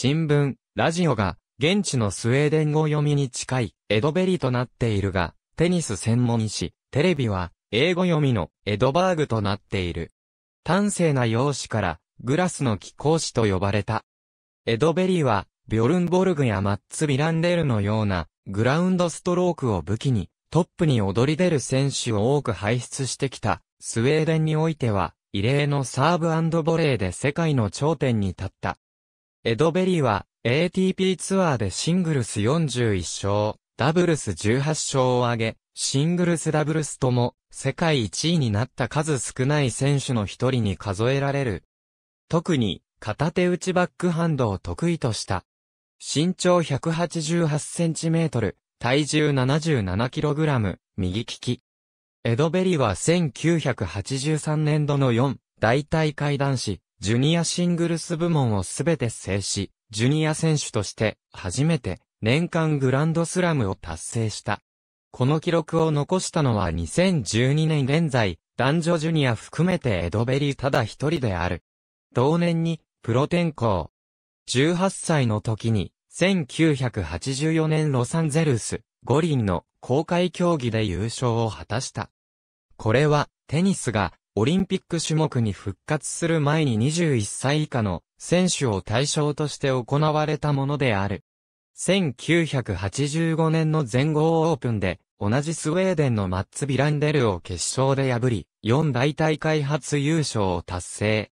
新聞、ラジオが、現地のスウェーデン語読みに近い、エドベリとなっているが、テニス専門医師。テレビは、英語読みの、エドバーグとなっている。端正な容姿から、グラスの貴公子と呼ばれた。エドベリーは、ビョルンボルグやマッツ・ビランデルのような、グラウンドストロークを武器に、トップに躍り出る選手を多く輩出してきた、スウェーデンにおいては、異例のサーブボレーで世界の頂点に立った。エドベリは ATP ツアーでシングルス41勝、ダブルス18勝を挙げ、シングルスダブルスとも世界1位になった数少ない選手の一人に数えられる。特に片手打ちバックハンドを得意とした。身長 188cm、体重 77kg、右利き。エドベリは1983年度の4大大会男子ジュニアシングルス部門をすべて制し、ジュニア選手として初めて年間グランドスラムを達成した。この記録を残したのは2012年現在、男女ジュニア含めてエドベリーただ一人である。同年に、プロ転向。18歳の時に、1984年ロサンゼルス、五輪の公開競技で優勝を果たした。これは、テニスが、オリンピック種目に復活する前に21歳以下の選手を対象として行われたものである。1985年の全豪オープンで、同じスウェーデンのマッツ・ビランデルを決勝で破り、4大大会初優勝を達成。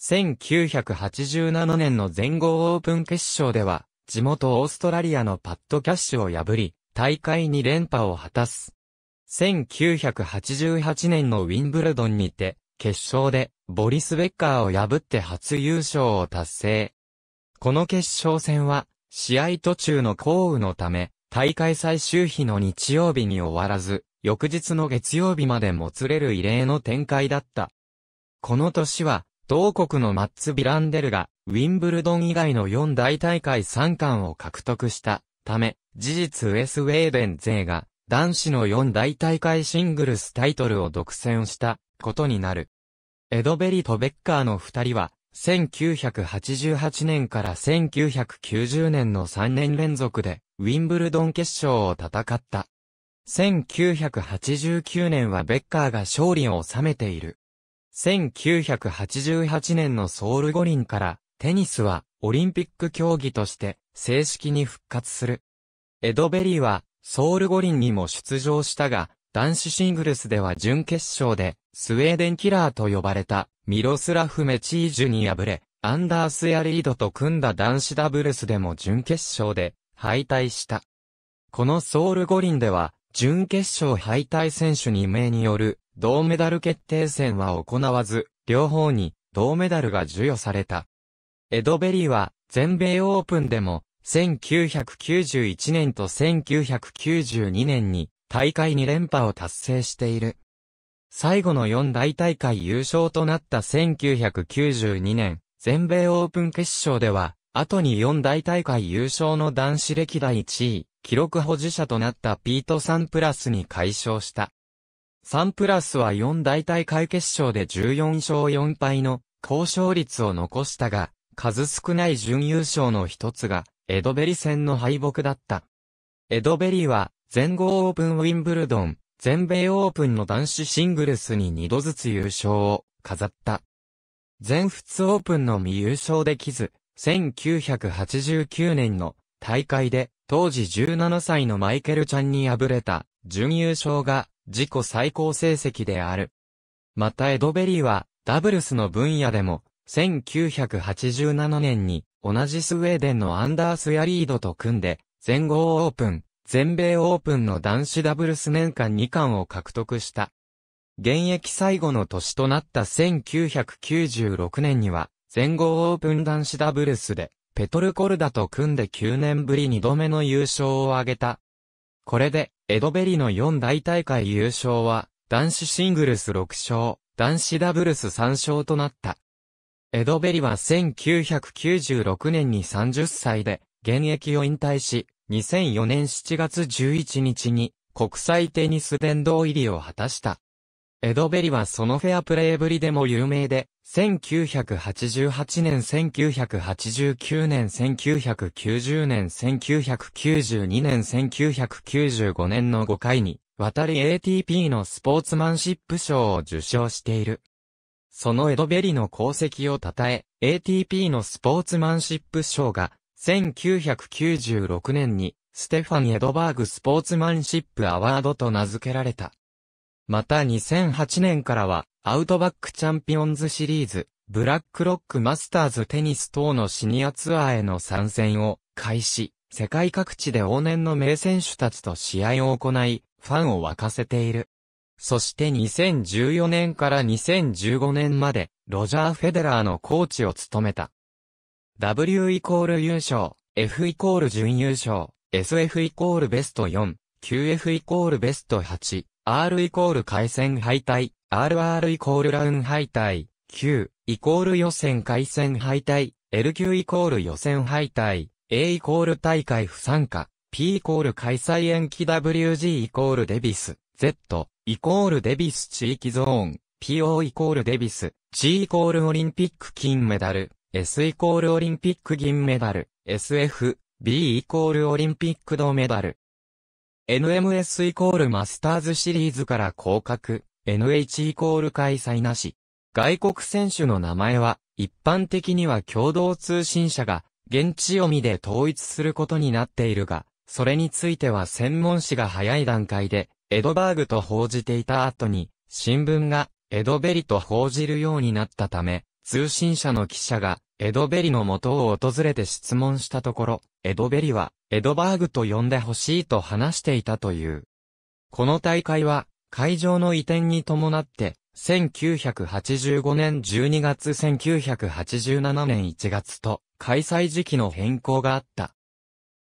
1987年の全豪オープン決勝では、地元オーストラリアのパッドキャッシュを破り、大会に連覇を果たす。1988年のウィンブルドンにて、決勝で、ボリス・ベッカーを破って初優勝を達成。この決勝戦は、試合途中の降雨のため、大会最終日の日曜日に終わらず、翌日の月曜日までもつれる異例の展開だった。この年は、同国のマッツ・ビランデルが、ウィンブルドン以外の4大大会3冠を獲得したため、事実ウェスウェーデン勢が男子の4大大会シングルスタイトルを独占したことになる。エドベリとベッカーの二人は、1988年から1990年の3年連続で、ウィンブルドン決勝を戦った。1989年はベッカーが勝利を収めている。1988年のソウル五輪から、テニスはオリンピック競技として正式に復活する。エドベリーはソウル五輪にも出場したが、男子シングルスでは準決勝で、スウェーデンキラーと呼ばれた、ミロスラフ・メチージュに敗れ、アンダースやリードと組んだ男子ダブルスでも準決勝で、敗退した。このソウル五輪では、準決勝敗退選手2名による、銅メダル決定戦は行わず、両方に、銅メダルが授与された。エドベリーは、全米オープンでも、1991年と1992年に大会2連覇を達成している。最後の4大大会優勝となった1992年、全米オープン決勝では、後に4大大会優勝の男子歴代1位、記録保持者となったピート・サンプラスに解消した。サンプラスは4大大会決勝で14勝4敗の高勝率を残したが、数少ない準優勝の一つがエドベリ戦の敗北だった。エドベリは、全豪オープンウィンブルドン、全米オープンの男子シングルスに2度ずつ優勝を飾った。全仏オープンの未優勝できず、1989年の大会で当時17歳のマイケルちゃんに敗れた準優勝が自己最高成績である。またエドベリーはダブルスの分野でも1987年に同じスウェーデンのアンダース・ヤリードと組んで、全豪オープン、全米オープンの男子ダブルス年間2冠を獲得した。現役最後の年となった1996年には、全豪オープン男子ダブルスで、ペトルコルダと組んで9年ぶり2度目の優勝を挙げた。これで、エドベリの4大大会優勝は、男子シングルス6勝、男子ダブルス3勝となった。エドベリは1996年に30歳で、現役を引退し、2004年7月11日に国際テニス殿堂入りを果たした。エドベリはそのフェアプレーぶりでも有名で、1988年、1989年、1990年、1992年、1995年の5回に、渡り ATP のスポーツマンシップ賞を受賞している。そのエドベリの功績を称え、ATP のスポーツマンシップ賞が、1996年に、ステファン・エドバーグスポーツマンシップアワードと名付けられた。また2008年からは、アウトバックチャンピオンズシリーズ、ブラックロックマスターズテニス等のシニアツアーへの参戦を開始、世界各地で往年の名選手たちと試合を行い、ファンを沸かせている。そして2014年から2015年まで、ロジャー・フェデラーのコーチを務めた。W イコール優勝、F イコール準優勝、SF イコールベスト4、QF イコールベスト8、R イコール回戦敗退、RR イコールラウン敗退、Q イコール予選回戦敗退、LQ イコール予選敗退、A イコール大会不参加、P イコール開催延期 WG イコールデビス、Z、イコールデビス地域ゾーン、PO イコールデビス、G イコールオリンピック金メダル、S イコールオリンピック銀メダル、SF、B イコールオリンピック銅メダル。NMS イコールマスターズシリーズから降格、NH イコール開催なし。外国選手の名前は、一般的には共同通信社が、現地読みで統一することになっているが、それについては専門誌が早い段階で、エドバーグと報じていた後に、新聞がエドベリと報じるようになったため、通信社の記者がエドベリの元を訪れて質問したところ、エドベリはエドバーグと呼んでほしいと話していたという。この大会は会場の移転に伴って、1985年12月1987年1月と開催時期の変更があった。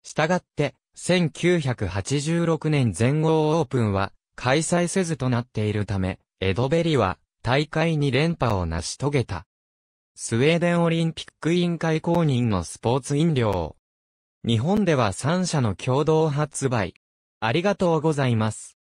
したがって、1986年全豪オープンは開催せずとなっているため、エドベリは大会に連覇を成し遂げた。スウェーデンオリンピック委員会公認のスポーツ飲料。日本では3社の共同発売。ありがとうございます。